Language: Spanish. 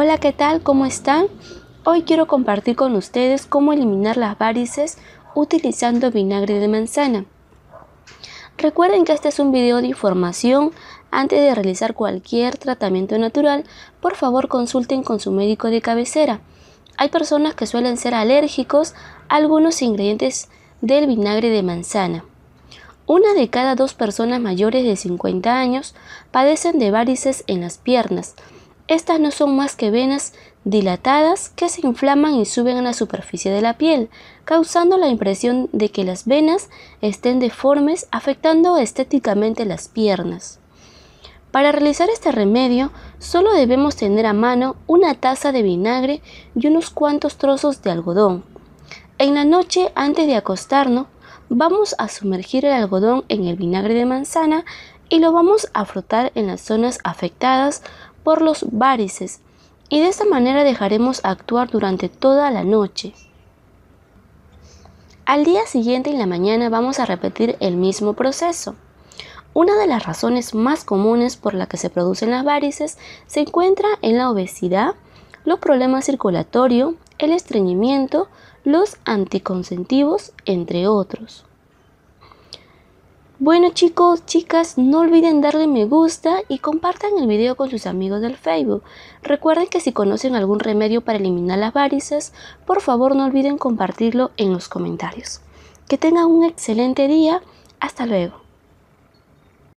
Hola, ¿qué tal? ¿Cómo están? Hoy quiero compartir con ustedes cómo eliminar las varices utilizando vinagre de manzana. Recuerden que este es un video de información. Antes de realizar cualquier tratamiento natural, por favor consulten con su médico de cabecera. Hay personas que suelen ser alérgicos a algunos ingredientes del vinagre de manzana. Una de cada dos personas mayores de 50 años padecen de varices en las piernas. Estas no son más que venas dilatadas que se inflaman y suben a la superficie de la piel, causando la impresión de que las venas estén deformes, afectando estéticamente las piernas. Para realizar este remedio, solo debemos tener a mano una taza de vinagre y unos cuantos trozos de algodón. En la noche, antes de acostarnos, vamos a sumergir el algodón en el vinagre de manzana y lo vamos a frotar en las zonas afectadas por los varices y de esta manera dejaremos actuar durante toda la noche. Al día siguiente en la mañana vamos a repetir el mismo proceso. Una de las razones más comunes por la que se producen las varices se encuentra en la obesidad, los problemas circulatorios, el estreñimiento, los anticonceptivos, entre otros. Bueno chicos, chicas, no olviden darle me gusta y compartan el video con sus amigos del Facebook. Recuerden que si conocen algún remedio para eliminar las varices, por favor no olviden compartirlo en los comentarios. Que tengan un excelente día, hasta luego.